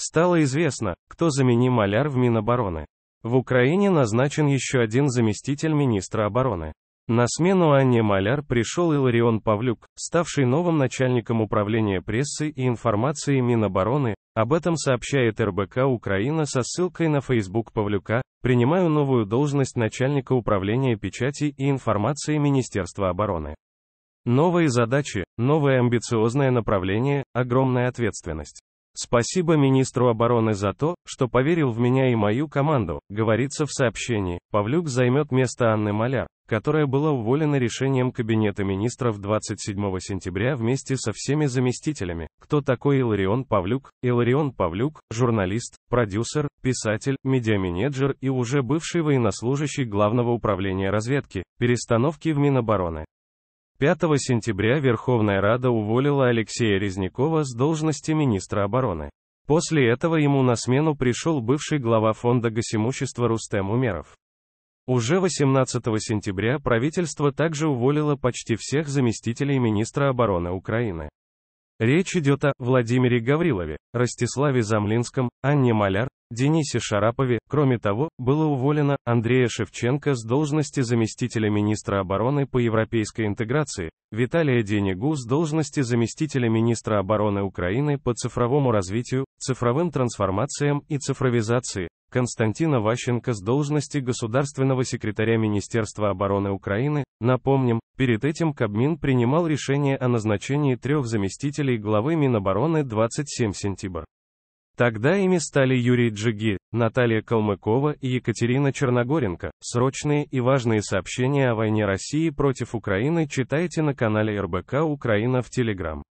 Стало известно, кто заменил Маляр в Минобороны. В Украине назначен еще один заместитель министра обороны. На смену Анне Маляр пришел Иларион Павлюк, ставший новым начальником управления прессы и информации Минобороны, об этом сообщает РБК Украина со ссылкой на Facebook Павлюка, принимаю новую должность начальника управления печати и информации Министерства обороны. Новые задачи, новое амбициозное направление, огромная ответственность. Спасибо министру обороны за то, что поверил в меня и мою команду, говорится в сообщении. Павлюк займет место Анны Маляр, которая была уволена решением Кабинета министров 27 сентября вместе со всеми заместителями. Кто такой Иларион Павлюк? Иларион Павлюк – журналист, продюсер, писатель, медиаменеджер и уже бывший военнослужащий Главного управления разведки, перестановки в Минобороны. 5 сентября Верховная Рада уволила Алексея Резнякова с должности министра обороны. После этого ему на смену пришел бывший глава фонда госимущества Рустем Умеров. Уже 18 сентября правительство также уволило почти всех заместителей министра обороны Украины. Речь идет о Владимире Гаврилове, Ростиславе Замлинском, Анне Маляр, Денисе Шарапове. Кроме того, было уволено Андрея Шевченко с должности заместителя министра обороны по европейской интеграции, Виталия Денигу с должности заместителя министра обороны Украины по цифровому развитию, цифровым трансформациям и цифровизации, Константина Ващенко с должности государственного секретаря Министерства обороны Украины. Напомним, перед этим Кабмин принимал решение о назначении трех заместителей главы Минобороны 27 сентября. Тогда ими стали Юрий Джиги, Наталья Калмыкова и Екатерина Черногоренко. Срочные и важные сообщения о войне России против Украины читайте на канале РБК Украина в Телеграм.